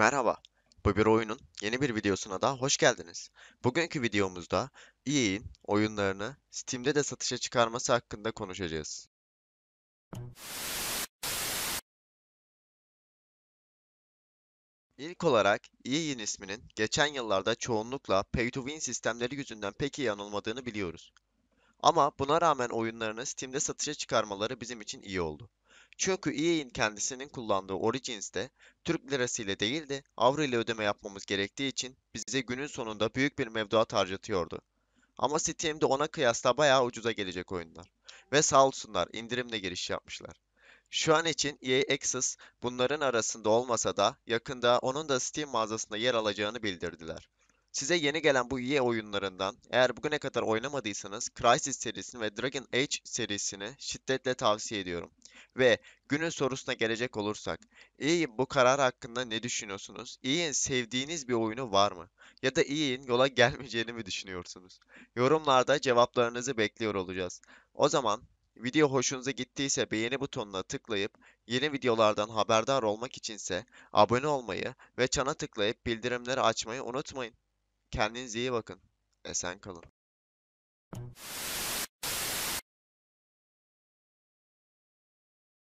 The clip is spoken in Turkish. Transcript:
Merhaba, bu bir oyunun yeni bir videosuna da hoş geldiniz. Bugünkü videomuzda EA'in oyunlarını Steam'de de satışa çıkarması hakkında konuşacağız. İlk olarak EA'in isminin geçen yıllarda çoğunlukla pay to win sistemleri yüzünden pek iyi anılmadığını biliyoruz. Ama buna rağmen oyunlarını Steam'de satışa çıkarmaları bizim için iyi oldu. Çünkü EA'in kendisinin kullandığı Origins'te Türk lirası ile değil de avro ile ödeme yapmamız gerektiği için bize günün sonunda büyük bir mevduat harcatıyordu. Ama Steam'de ona kıyasla bayağı ucuza gelecek oyunlar. Ve sağ olsunlar indirimle giriş yapmışlar. Şu an için EA Access bunların arasında olmasa da yakında onun da Steam mağazasında yer alacağını bildirdiler. Size yeni gelen bu iyi e oyunlarından eğer bugüne kadar oynamadıysanız Crysis serisini ve Dragon Age serisini şiddetle tavsiye ediyorum. Ve günün sorusuna gelecek olursak, e iyi bu karar hakkında ne düşünüyorsunuz? EA'in sevdiğiniz bir oyunu var mı? Ya da EA'in yola gelmeyeceğini mi düşünüyorsunuz? Yorumlarda cevaplarınızı bekliyor olacağız. O zaman Video hoşunuza gittiyse beğeni butonuna tıklayıp yeni videolardan haberdar olmak içinse abone olmayı ve çana tıklayıp bildirimleri açmayı unutmayın. Kendinize iyi bakın. Esen kalın.